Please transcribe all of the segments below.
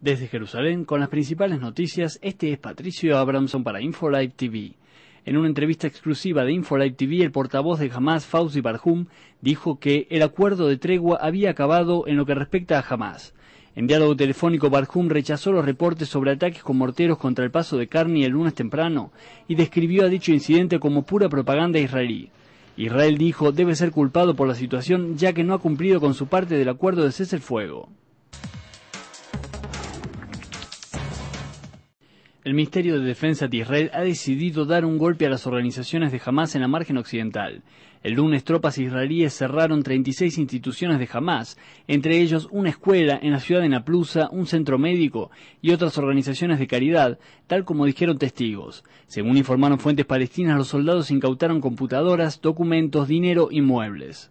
Desde Jerusalén, con las principales noticias, este es Patricio Abramson para Infolive TV. En una entrevista exclusiva de Infolive TV, el portavoz de Hamas, Fauzi Barhum, dijo que el acuerdo de tregua había acabado en lo que respecta a Hamas. En diálogo telefónico, Barhum rechazó los reportes sobre ataques con morteros contra el paso de Carni el lunes temprano y describió a dicho incidente como pura propaganda israelí. Israel dijo debe ser culpado por la situación ya que no ha cumplido con su parte del acuerdo de cese el fuego. El Ministerio de Defensa de Israel ha decidido dar un golpe a las organizaciones de Hamas en la margen occidental. El lunes tropas israelíes cerraron 36 instituciones de Hamas, entre ellos una escuela en la ciudad de Naplusa, un centro médico y otras organizaciones de caridad, tal como dijeron testigos. Según informaron fuentes palestinas, los soldados incautaron computadoras, documentos, dinero y muebles.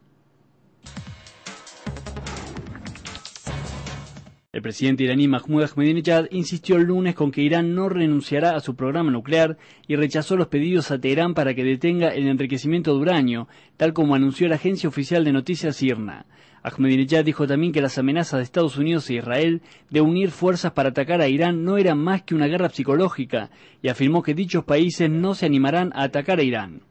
El presidente iraní Mahmoud Ahmadinejad insistió el lunes con que Irán no renunciará a su programa nuclear y rechazó los pedidos a Teherán para que detenga el enriquecimiento de uranio, tal como anunció la agencia oficial de noticias IRNA. Ahmadinejad dijo también que las amenazas de Estados Unidos e Israel de unir fuerzas para atacar a Irán no eran más que una guerra psicológica y afirmó que dichos países no se animarán a atacar a Irán.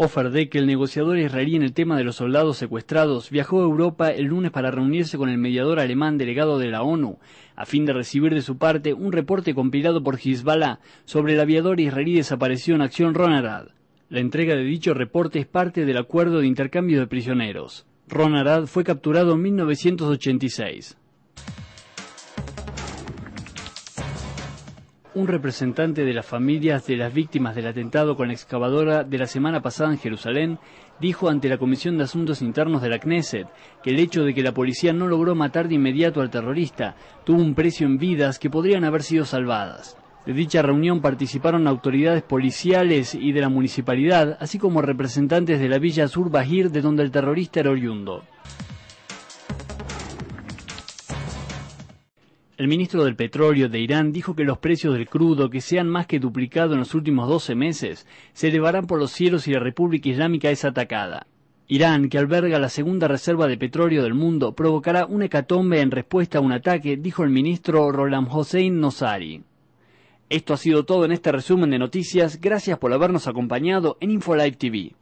de que el negociador israelí en el tema de los soldados secuestrados, viajó a Europa el lunes para reunirse con el mediador alemán delegado de la ONU, a fin de recibir de su parte un reporte compilado por Hezbollah sobre el aviador israelí desaparecido en acción Ronarad. La entrega de dicho reporte es parte del acuerdo de intercambio de prisioneros. Ron Arad fue capturado en 1986. un representante de las familias de las víctimas del atentado con la excavadora de la semana pasada en Jerusalén dijo ante la Comisión de Asuntos Internos de la Knesset que el hecho de que la policía no logró matar de inmediato al terrorista tuvo un precio en vidas que podrían haber sido salvadas. De dicha reunión participaron autoridades policiales y de la municipalidad, así como representantes de la villa Sur Bajir de donde el terrorista era oriundo. El ministro del Petróleo de Irán dijo que los precios del crudo, que se han más que duplicado en los últimos 12 meses, se elevarán por los cielos si la República Islámica es atacada. Irán, que alberga la segunda reserva de petróleo del mundo, provocará una hecatombe en respuesta a un ataque, dijo el ministro Rolam Hossein Nosari. Esto ha sido todo en este resumen de noticias. Gracias por habernos acompañado en InfoLive TV.